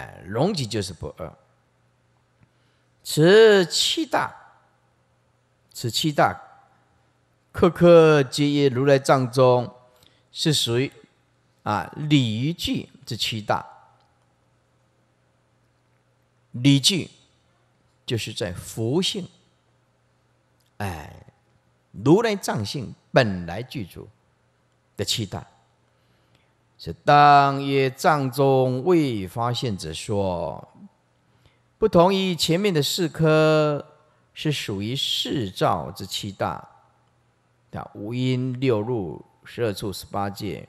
哎，龙子就是不二，此七大，此七大，刻克皆依如来藏中，是属于啊理具这七大，理具就是在佛性，哎，如来藏性本来具足的七大。是当曰藏中未发现者说，不同于前面的四颗，是属于四照之七大，它五阴六入十二处十八界，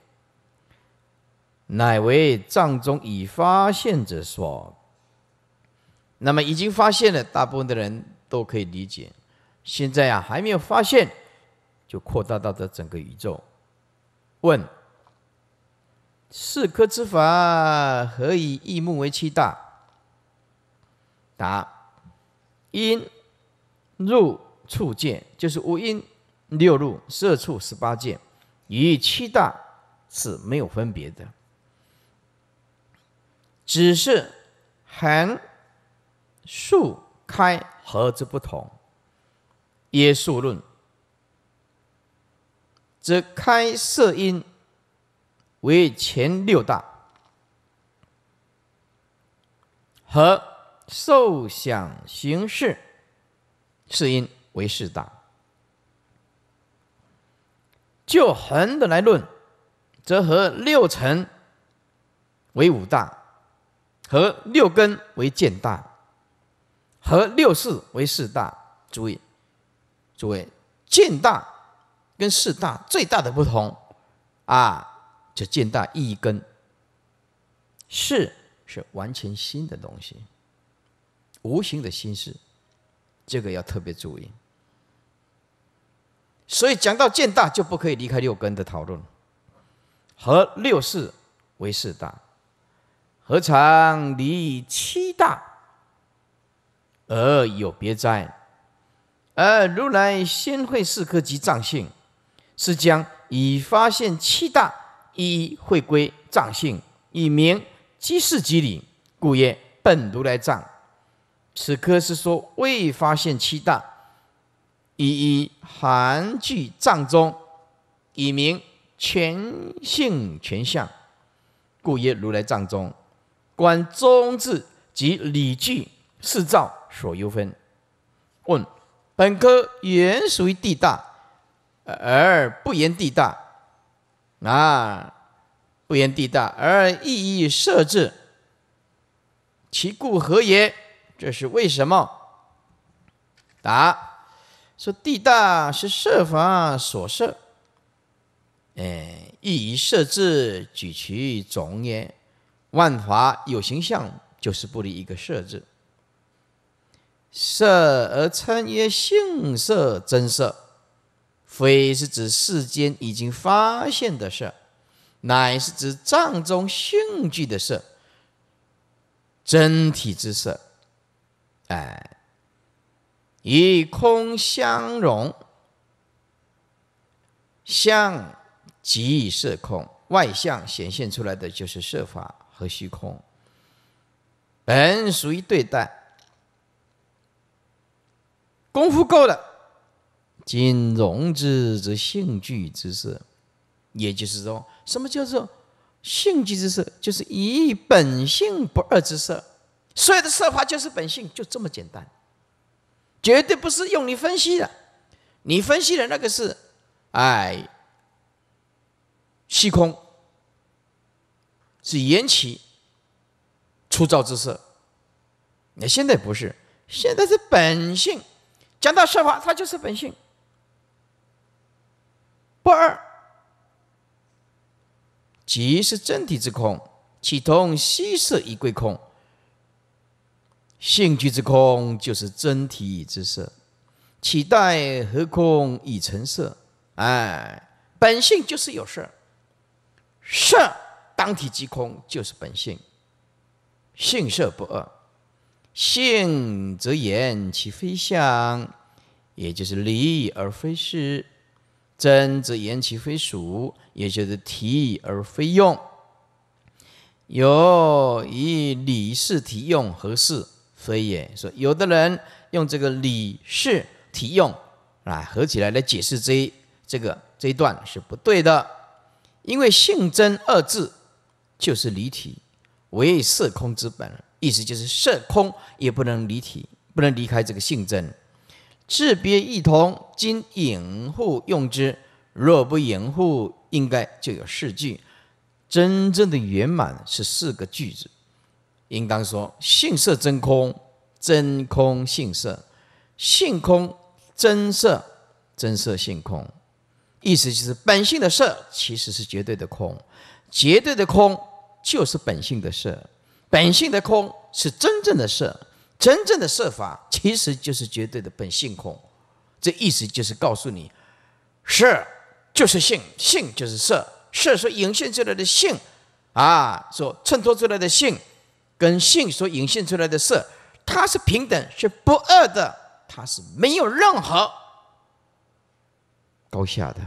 乃为藏中已发现者说。那么已经发现了，大部分的人都可以理解。现在啊，还没有发现，就扩大到的整个宇宙。问。四科之法，何以异目为七大？答：因入处见，就是五因六入色、处十八见，与七大是没有分别的，只是横竖开合之不同。耶素论，则开色因。为前六大，和受想行识，是因，为四大。就横的来论，则和六尘为五大，和六根为见大，和六识为四大，注意，诸位，见大跟四大最大的不同啊！这见大一根，是是完全新的东西，无形的心事，这个要特别注意。所以讲到见大，就不可以离开六根的讨论，和六事为四大，何尝离七大而有别哉？而如来先会四科及藏性，是将以发现七大。一一会归藏性，以明即事即理，故曰本如来藏。此科是说未发现七大，一一含具藏中，以明全性全相，故曰如来藏中。观中字及理句四照所优分。问：本科原属于地大，而不言地大。啊，不言地大而意义设置，其故何也？这是为什么？答：说地大是设法所设，哎，意义设置举其总也。万法有形象，就是不离一个设置，设而称曰性色，真色。非是指世间已经发现的事，乃是指藏中兴具的事，真体之色，哎，与空相融，相即色空，外相显现出来的就是色法和虚空，本属于对待，功夫够了。今融之则性具之色，也就是说，什么叫做性具之色？就是以本性不二之色，所有的色法就是本性，就这么简单，绝对不是用你分析的。你分析的那个是，哎，虚空是缘起粗糙之色，那现在不是，现在是本性。讲到色法，它就是本性。不二，即是真体之空，其同稀色以归空；性具之空就是真体之色，起待何空以成色。哎，本性就是有色，色当体即空，就是本性，性色不二。性则言其非相，也就是理而非事。真则言其非属，也就是提而非用。有以理事提用合适，非也？说有的人用这个理事提用啊，合起来来解释这一这个这一段是不对的，因为性真二字就是离体为色空之本，意思就是色空也不能离体，不能离开这个性真。志别异同，今掩护用之。若不掩护，应该就有四句。真正的圆满是四个句子，应当说：性色真空，真空性色；性空真色，真色性空。意思就是，本性的色其实是绝对的空，绝对的空就是本性的色，本性的空是真正的色。真正的设法其实就是绝对的本性空，这意思就是告诉你，色就是性，性就是色，色所引现出来的性，啊，所衬托出来的性，跟性所引现出来的色，它是平等，是不二的，它是没有任何高下的，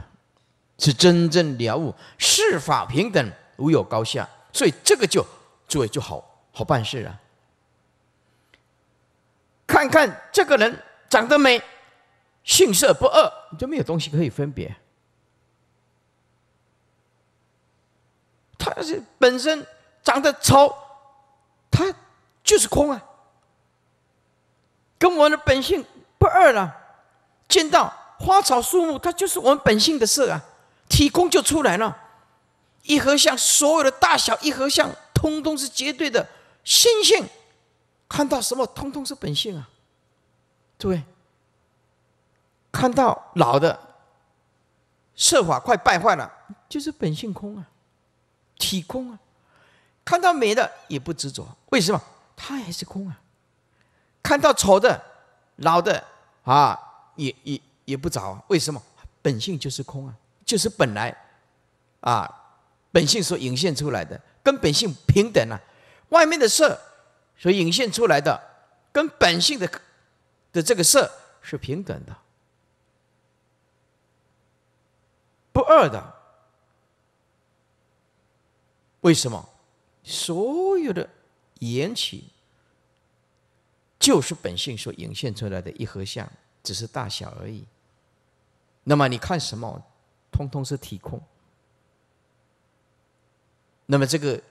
是真正了悟是法平等无有高下，所以这个就诸位就好好办事了。看看这个人长得美，性色不二，你就没有东西可以分别。他是本身长得丑，他就是空啊，跟我们的本性不二了。见到花草树木，它就是我们本性的色啊，体空就出来了。一合相所有的大小一合相，通通是绝对的心性。看到什么，通通是本性啊！诸位，看到老的，设法快败坏了，就是本性空啊，体空啊。看到美的也不执着，为什么？它也是空啊。看到丑的、老的啊，也也也不着，为什么？本性就是空啊，就是本来啊，本性所涌现出来的，跟本性平等啊，外面的事。所以引现出来的跟本性的的这个色是平等的、不二的。为什么？所有的缘起就是本性所引现出来的一合相，只是大小而已。那么你看什么，通通是体空。那么这个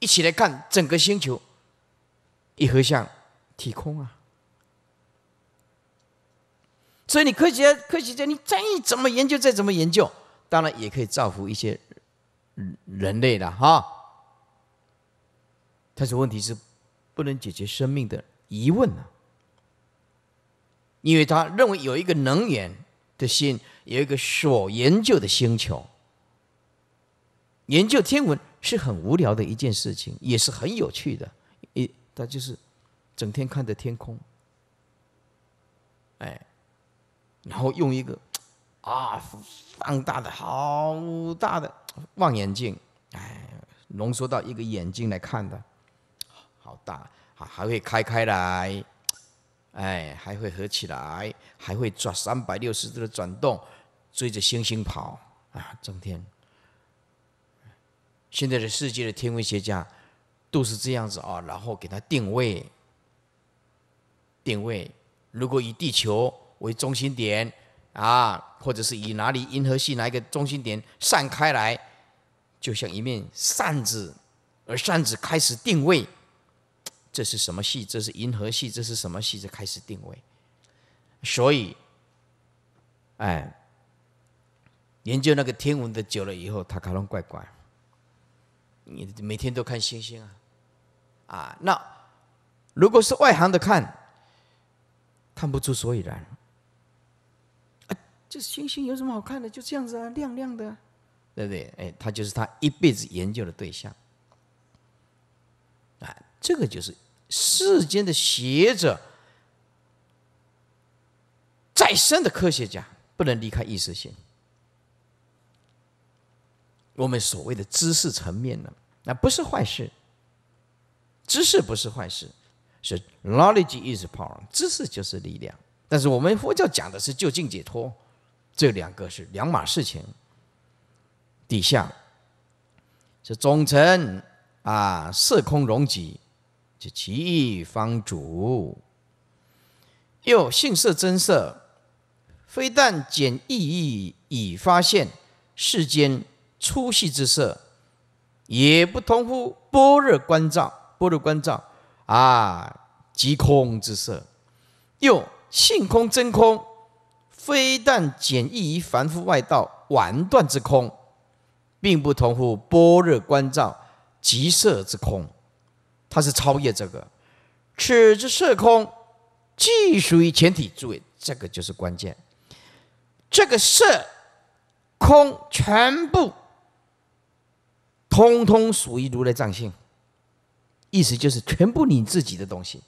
一起来看整个星球。一合相，体空啊！所以你科学家、科学家，你再怎么研究，再怎么研究，当然也可以造福一些人类的哈。但是问题是，不能解决生命的疑问啊！因为他认为有一个能源的心，有一个所研究的星球。研究天文是很无聊的一件事情，也是很有趣的。他就是整天看着天空，哎，然后用一个啊放大的好大的望远镜，哎，浓缩到一个眼睛来看的，好大，还还会开开来，哎，还会合起来，还会转三百六十度的转动，追着星星跑啊！整天，现在的世界的天文学家。都是这样子啊，然后给它定位，定位。如果以地球为中心点啊，或者是以哪里银河系哪一个中心点散开来，就像一面扇子，而扇子开始定位，这是什么系？这是银河系？这是什么系？这开始定位。所以，哎，研究那个天文的久了以后，他可能怪怪。你每天都看星星啊。啊，那如果是外行的看，看不出所以然。啊，这是星星有什么好看的？就这样子啊，亮亮的，对不对？哎，他就是他一辈子研究的对象。啊，这个就是世间的学者、再深的科学家，不能离开意识性。我们所谓的知识层面呢，那不是坏事。知识不是坏事，是 knowledge is power，知识就是力量。但是我们佛教讲的是就近解脱，这两个是两码事情。底下是总成啊，色空容己，是其异方主，又性色真色，非但简意义已发现世间粗细之色，也不同乎般若观照。般若观照，啊，即空之色；又性空真空，非但简易于凡夫外道顽断之空，并不同乎般若观照即色之空。它是超越这个，此之色空，既属于全体。诸位，这个就是关键。这个色空全部通通属于如来藏性。意思就是全部你自己的东西，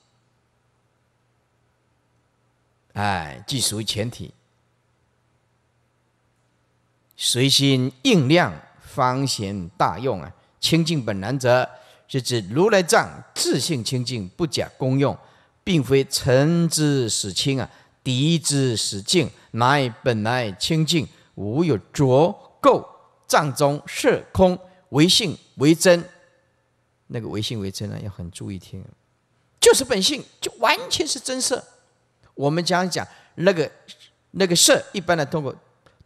哎，即属于前提。随心应量，方显大用啊！清净本难，则是指如来藏自性清净，不假功用，并非尘之使清啊，敌之使净，乃本来清净，无有浊垢。藏中色空为性为真。那个唯心唯真呢，要很注意听。就是本性，就完全是真色。我们讲讲那个那个色，一般的通过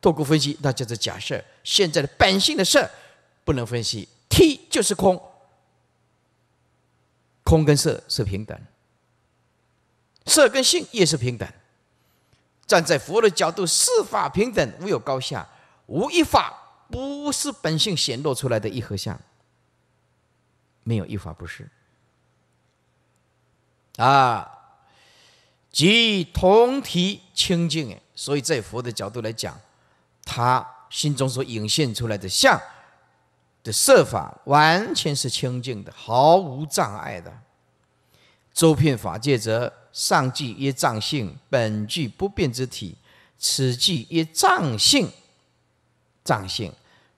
透过分析，那就是假色。现在的本性的事不能分析，体就是空。空跟色是平等，色跟性也是平等。站在佛的角度，四法平等，无有高下，无一法不是本性显露出来的。一合相。没有一法不是，啊，即同体清净哎。所以，在佛的角度来讲，他心中所涌现出来的相的设法，完全是清净的，毫无障碍的。周遍法界，则上具一藏性，本具不变之体；此具一藏性，藏性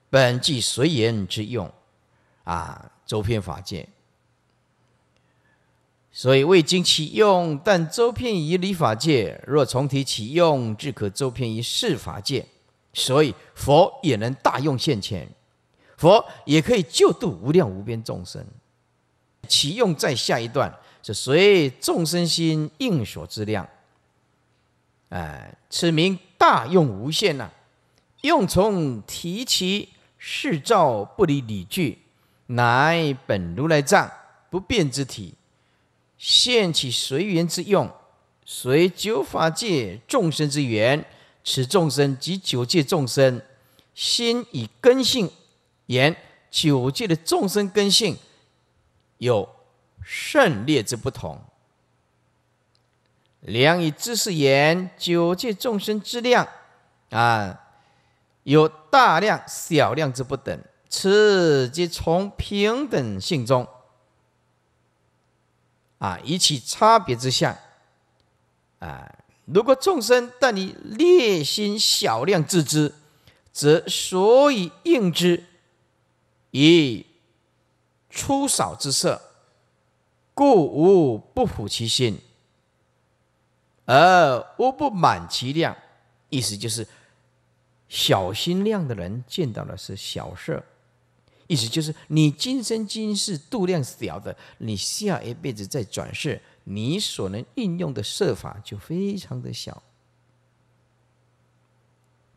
本具随缘之用，啊。周遍法界，所以未经其用，但周遍于理法界；若重提其用，至可周遍于事法界。所以佛也能大用现前，佛也可以救度无量无边众生。其用在下一段是随众生心应所之量，哎，此名大用无限呐。用从提起，是照不离理句。乃本如来藏不变之体，现起随缘之用，随九法界众生之缘，此众生及九界众生。心以根性言，九界的众生根性有甚劣之不同；量以知识言，九界众生之量啊，有大量、小量之不等。此即从平等性中，啊，以其差别之相，啊，如果众生但以劣心小量自知，则所以应之以粗少之色，故无不腐其心，而无不满其量。意思就是，小心量的人见到的是小事。意思就是，你今生今世度量小的，你下一辈子再转世，你所能运用的设法就非常的小。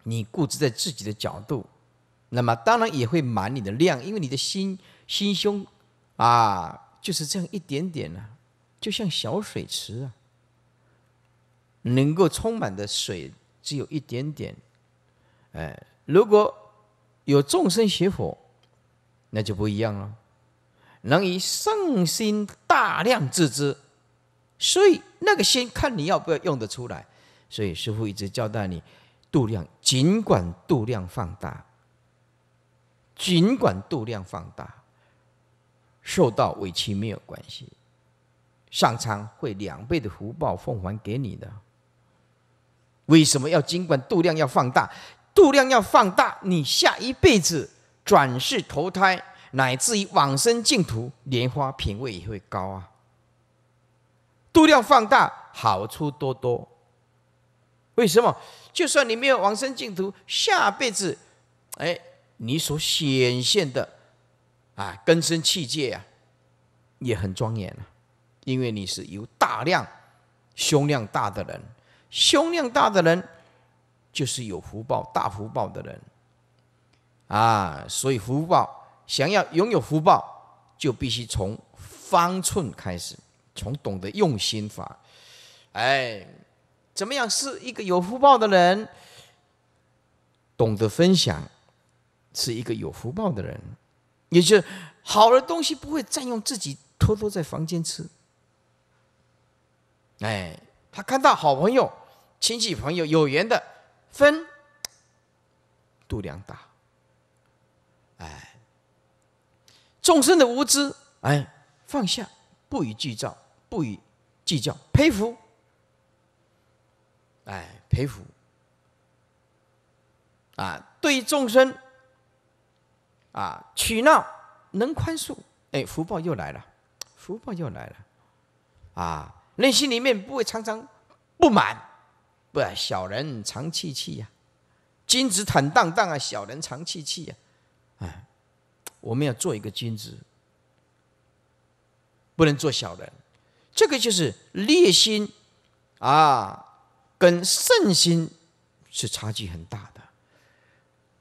你固执在自己的角度，那么当然也会满你的量，因为你的心心胸啊就是这样一点点呢，就像小水池啊，能够充满的水只有一点点。哎，如果有众生学佛。那就不一样了，能以圣心大量自知，所以那个心看你要不要用得出来。所以师傅一直交代你，度量尽管度量放大，尽管度量放大，受到委屈没有关系，上苍会两倍的福报奉还给你的。为什么要尽管度量要放大？度量要放大，你下一辈子。转世投胎，乃至于往生净土，莲花品位也会高啊。度量放大，好处多多。为什么？就算你没有往生净土，下辈子，哎，你所显现的，啊，根深器界啊，也很庄严啊。因为你是有大量胸量大的人，胸量大的人就是有福报、大福报的人。啊，所以福报想要拥有福报，就必须从方寸开始，从懂得用心法。哎，怎么样是一个有福报的人？懂得分享，是一个有福报的人。也就是好的东西不会占用自己，偷偷在房间吃。哎，他看到好朋友、亲戚、朋友有缘的分，度量大。众生的无知，哎，放下，不与计较，不与计较，佩服，哎，佩服，啊，对众生，啊，取闹能宽恕，哎，福报又来了，福报又来了，啊，内心里面不会常常不满，不小人常气气呀，君子坦荡荡啊，小人常气气呀，哎。我们要做一个君子，不能做小人。这个就是劣心啊，跟圣心是差距很大的。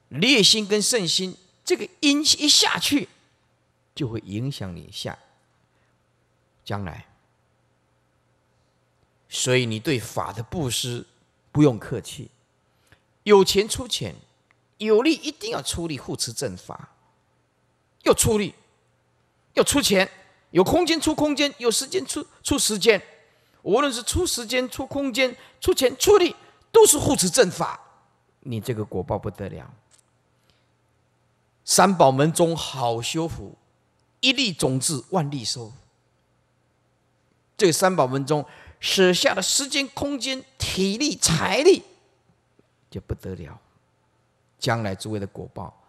劣心跟圣心，这个气一下去，就会影响你下将来。所以你对法的布施不用客气，有钱出钱，有力一定要出力护持正法。要出力，要出钱，有空间出空间，有时间出出时间。无论是出时间、出空间、出钱、出力，都是护持正法。你这个果报不得了。三宝门中好修福，一粒种子万粒收。这三宝门中舍下的时间、空间、体力、财力，就不得了。将来诸位的果报。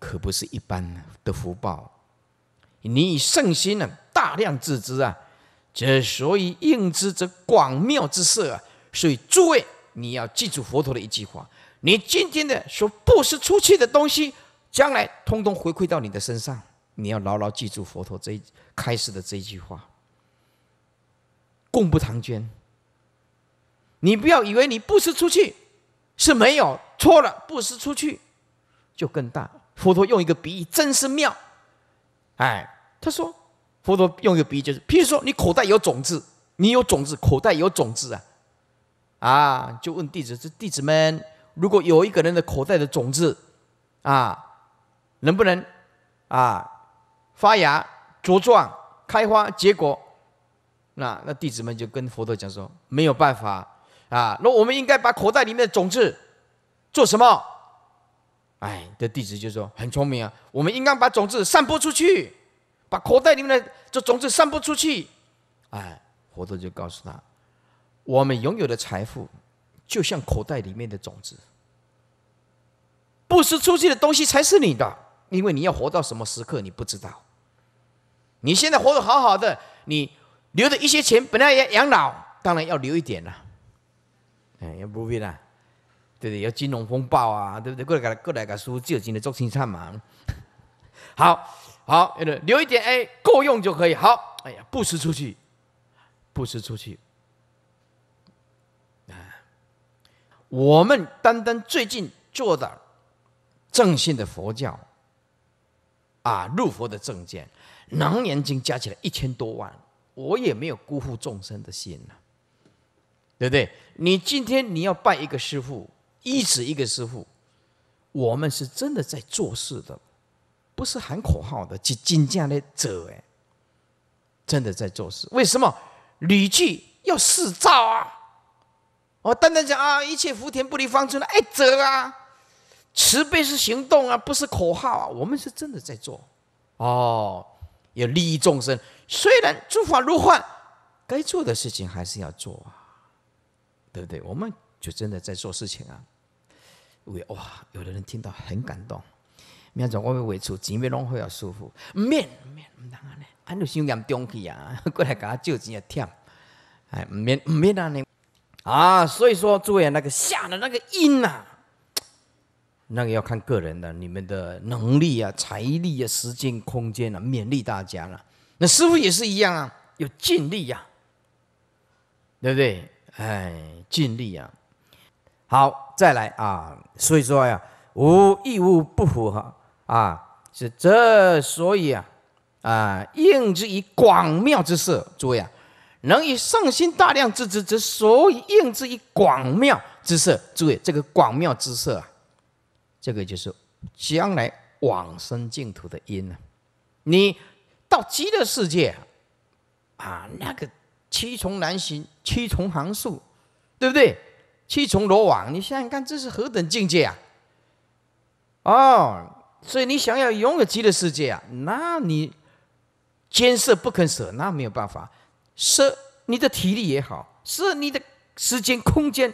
可不是一般的福报，你以圣心啊，大量自知啊，这所以应之则广妙之色啊。所以诸位，你要记住佛陀的一句话：你今天的所布施出去的东西，将来通通回馈到你的身上。你要牢牢记住佛陀这一开始的这一句话：供不唐捐。你不要以为你布施出去是没有错了，布施出去就更大。佛陀用一个比喻，真是妙！哎，他说，佛陀用一个比喻，就是，譬如说，你口袋有种子，你有种子，口袋有种子啊，啊，就问弟子，这弟子们，如果有一个人的口袋的种子，啊，能不能，啊，发芽、茁壮、开花、结果？那那弟子们就跟佛陀讲说，没有办法啊，那我们应该把口袋里面的种子做什么？哎，的弟子就说很聪明啊，我们应该把种子散播出去，把口袋里面的这种子散播出去。哎，佛陀就告诉他，我们拥有的财富，就像口袋里面的种子，布施出去的东西才是你的，因为你要活到什么时刻你不知道。你现在活得好好的，你留的一些钱本来也养老，当然要留一点啦，哎，也不必啦。对不对？有金融风暴啊，对不对？过来给他，过来给他输酒精的做清仓嘛。好好，留一点，哎，够用就可以。好，哎呀，布施出去，布施出去。啊，我们单单最近做的正信的佛教，啊，入佛的证件，能年经加起来一千多万，我也没有辜负众生的心呐，对不对？你今天你要拜一个师父。一直一个师傅，我们是真的在做事的，不是喊口号的，去尽量的走哎，真的在做事。为什么？礼具要四照啊！我单单讲啊，一切福田不离方寸，爱走啊，慈悲是行动啊，不是口号啊。我们是真的在做，哦，要利益众生。虽然诸法如幻，该做的事情还是要做啊，对不对？我们。就真的在做事情啊！为哇，有的人听到很感动。面总我面为出，金边拢会要舒服。面面唔当安尼，安就先念中去啊！过来给他借钱也忝，哎，唔免唔免安尼啊！所以说，诸位那个下的那个因啊，那个要看个人的，你们的能力啊、财力啊、时间、空间啊，勉励大家了。那师傅也是一样啊，有尽力呀，对不对？哎，尽力啊！好，再来啊！所以说呀，无一物不符合啊，是这所以啊，啊，应之以广妙之色，诸位啊，能以圣心大量之之，之，所以应之以广妙之色，诸位，这个广妙之色，啊，这个就是将来往生净土的因呢。你到极乐世界啊，那个七重难行，七重行数，对不对？七从罗网，你想想看，这是何等境界啊！哦，所以你想要永远极乐世界啊？那你坚舍不肯舍，那没有办法。舍你的体力也好，舍你的时间、空间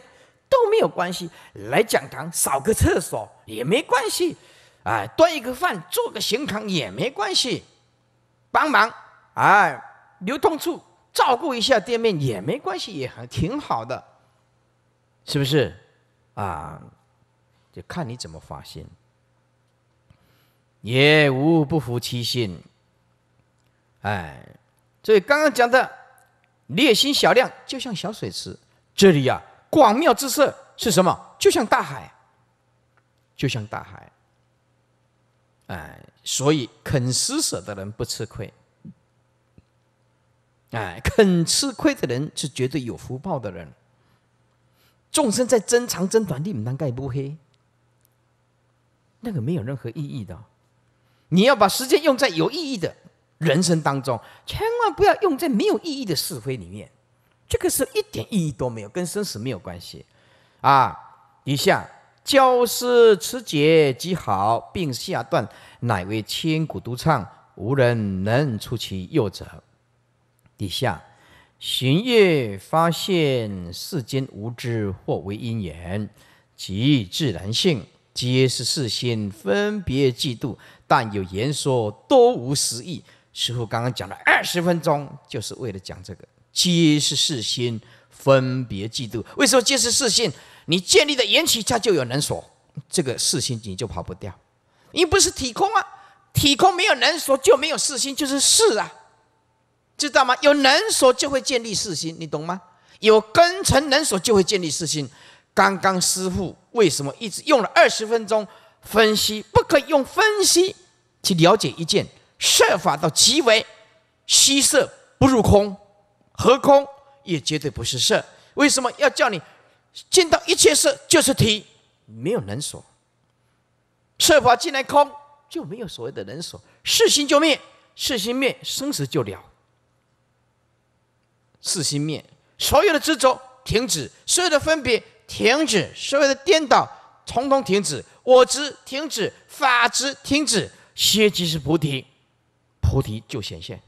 都没有关系。来讲堂扫个厕所也没关系，哎，端一个饭、做个行堂也没关系，帮忙，哎，流通处照顾一下店面也没关系，也很挺好的。是不是啊？就看你怎么发心，也无不服其心。哎，所以刚刚讲的烈心小量，就像小水池；这里啊，广妙之色是什么？就像大海，就像大海。哎，所以肯施舍的人不吃亏，哎，肯吃亏的人是绝对有福报的人。众生在争长争短，你们丹盖乌黑，那个没有任何意义的。你要把时间用在有意义的人生当中，千万不要用在没有意义的是非里面。这个是一点意义都没有，跟生死没有关系啊。以下，教师持节极好，并下段乃为千古独唱，无人能出其右者。底下。行业发现世间无知或为因缘，及自然性，皆是世心分别嫉妒。但有言说，多无实意。师傅刚刚讲了二十分钟，就是为了讲这个，皆是世心分别嫉妒。为什么皆是世心？你建立的缘起下就有能所，这个世心你就跑不掉。你不是体空啊？体空没有能所，就没有世心，就是世啊。知道吗？有能所就会建立四心，你懂吗？有根尘能所就会建立四心。刚刚师父为什么一直用了二十分钟分析？不可以用分析去了解一件，设法到极为虚色不入空，合空也绝对不是色。为什么要叫你见到一切色就是体？没有能所，设法进来空就没有所谓的能所，是心就灭，是心灭生死就了。四心灭，所有的执着停止，所有的分别停止，所有的颠倒统统停止。我执停止，法执停止，邪即是菩提，菩提就显现，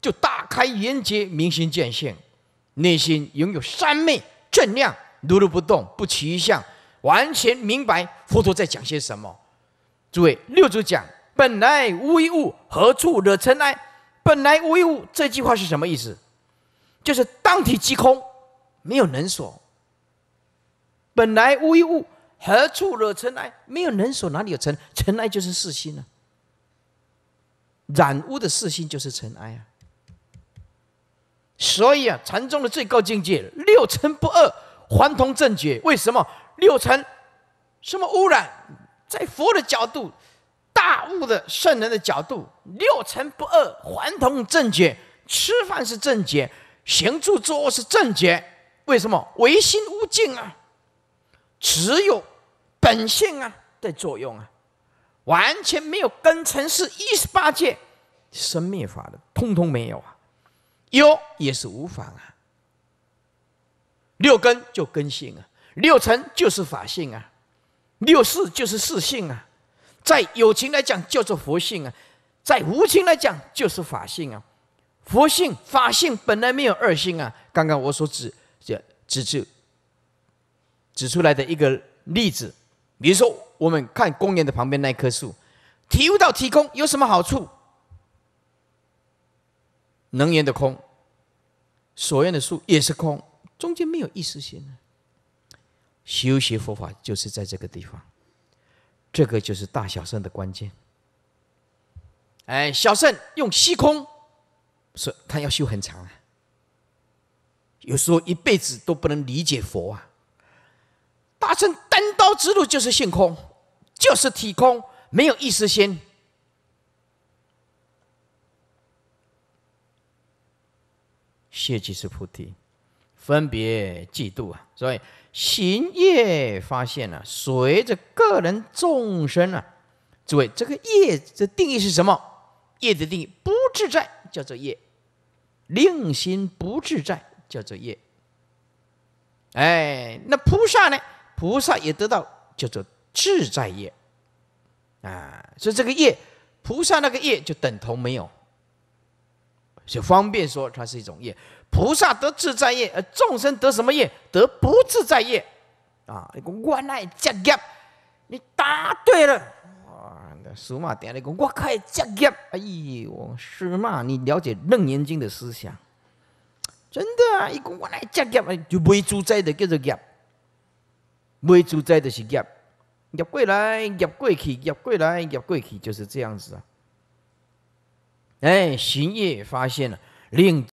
就大开眼界，明心见性，内心拥有三昧正量，如如不动，不取一相，完全明白佛陀在讲些什么。诸位，六祖讲：本来无一物，何处惹尘埃？本来无一物，这句话是什么意思？就是当体即空，没有能所。本来无一物，何处惹尘埃？没有能所，哪里有尘？尘埃就是四心啊，染污的四心就是尘埃啊。所以啊，禅宗的最高境界六尘不二，还同正觉。为什么六尘？什么污染？在佛的角度。大悟的圣人的角度，六尘不二，还同正觉；吃饭是正觉，行住坐卧是正觉。为什么唯心无尽啊？只有本性啊的作用啊，完全没有根尘是一十八界生灭法的，通通没有啊。有也是无法啊。六根就根性啊，六尘就是法性啊，六四就是四性啊。在有情来讲，叫做佛性啊；在无情来讲，就是法性啊。佛性、法性本来没有二性啊。刚刚我所指指指指出来的一个例子，比如说我们看公园的旁边那棵树，体悟到体空有什么好处？能源的空，所愿的树也是空，中间没有意识线呢。修学佛法就是在这个地方。这个就是大小圣的关键。哎，小圣用虚空，说他要修很长啊。有时候一辈子都不能理解佛啊。大圣单刀直入就是性空，就是体空，没有意识心。谢即是菩提。分别嫉妒啊，所以行业发现了，随着个人众生啊，诸位这个业的定义是什么？业的定义不自在叫做业，令心不自在叫做业。哎，那菩萨呢？菩萨也得到叫做自在业啊，所以这个业，菩萨那个业就等同没有，就方便说它是一种业。菩萨得自在业，而众生得什么业？得不自在业，啊！一个我爱接业，你答对了。哇，师马点下你讲我开接业，哎呦，我师你了解《楞严经》的思想，真的啊！一个我爱接业，就没主宰的叫做业，没主宰的是业，业过来，业过去，业过来，业过去，就是这样子啊。哎，行业发现了令。